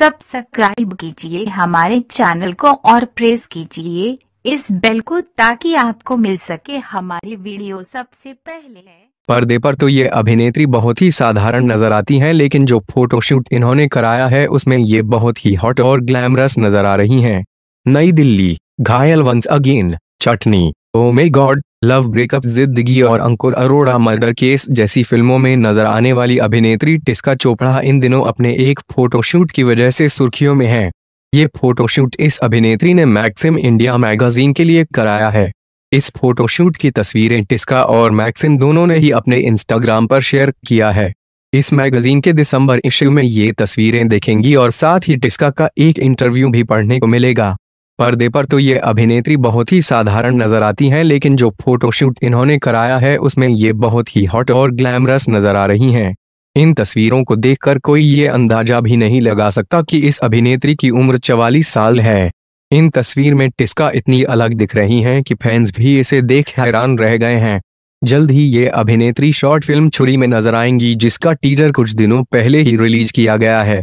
Subscribe कीजिए हमारे channel को और प्रेस कीजिए इस बेल को ताकि आपको मिल सके हमारी वीडियो सबसे पहले पर्दे पर तो ये अभिनेत्री बहुत ही साधारण नजर आती हैं लेकिन जो फोटोशूट इन्होंने कराया है उसमें ये बहुत ही हॉट और ग्लैमरस नजर आ रही हैं। New Delhi Ghayal once again Chutney oh my god love breakup Zindagi और अंकुर अरोड़ा मर्डर केस जैसी फिल्मों में नजर आने वाली अभिनेत्री टिस्का चोपड़ा इन दिनों अपने एक फोटोशूट की वजह से सुर्खियों में है ये फोटोशूट इस अभिनेत्री ने मैक्सिम इंडिया मैगजीन के लिए कराया है इस फोटोशूट की तस्वीरें टिस्का और मैक्सिम दोनों ने ही अपने इंस्टाग्राम पर शेयर किया है इस मैगजीन के दिसंबर इश्यू में ये तस्वीरें देखेंगी और साथ ही टिस्का का एक इंटरव्यू भी पढ़ने को मिलेगा पर्दे पर तो ये अभिनेत्री बहुत ही साधारण नजर आती हैं लेकिन जो फोटोशूट इन्होंने कराया है उसमें ये बहुत ही हॉट और ग्लैमरस नजर आ रही हैं इन तस्वीरों को देखकर कोई ये अंदाजा भी नहीं लगा सकता कि इस अभिनेत्री की उम्र चवालीस साल है इन तस्वीर में टिस्का इतनी अलग दिख रही हैं कि फैंस भी इसे देख हैरान रह गए हैं जल्द ही ये अभिनेत्री शॉर्ट फिल्म छुरी में नजर आएंगी जिसका टीजर कुछ दिनों पहले ही रिलीज किया गया है